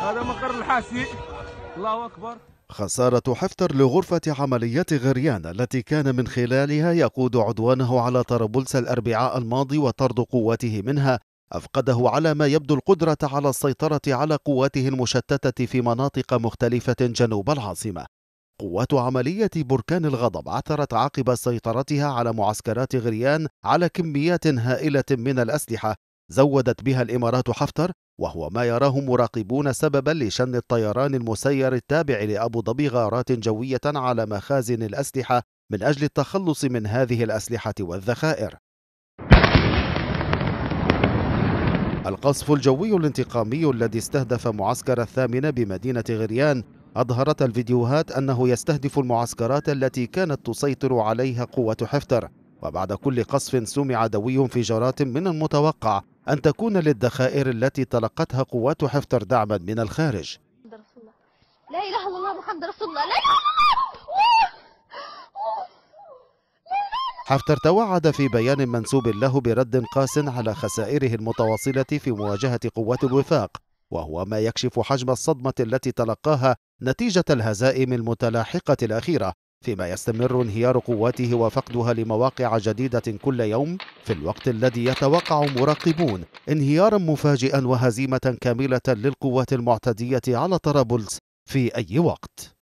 هذا مقر الحاسي الله أكبر خسارة حفتر لغرفة عمليات غريان التي كان من خلالها يقود عدوانه على طرابلس الأربعاء الماضي وطرد قواته منها أفقده على ما يبدو القدرة على السيطرة على قواته المشتتة في مناطق مختلفة جنوب العاصمة قوات عملية بركان الغضب عثرت عقب سيطرتها على معسكرات غريان على كميات هائلة من الأسلحة زودت بها الإمارات حفتر وهو ما يراه مراقبون سببا لشن الطيران المسير التابع لأبو ظبي غارات جوية على مخازن الأسلحة من أجل التخلص من هذه الأسلحة والذخائر القصف الجوي الانتقامي الذي استهدف معسكر الثامنة بمدينة غريان أظهرت الفيديوهات أنه يستهدف المعسكرات التي كانت تسيطر عليها قوة حفتر وبعد كل قصف سمع دوي انفجارات من المتوقع أن تكون للذخائر التي تلقتها قوات حفتر دعما من الخارج لا إله إلا الله محمد رسول الله لا إله حفتر توعد في بيان منسوب له برد قاس على خسائره المتواصلة في مواجهة قوات الوفاق وهو ما يكشف حجم الصدمة التي تلقاها نتيجة الهزائم المتلاحقة الأخيرة فيما يستمر انهيار قواته وفقدها لمواقع جديدة كل يوم في الوقت الذي يتوقع مراقبون انهيارا مفاجئا وهزيمة كاملة للقوات المعتدية على طرابلس في أي وقت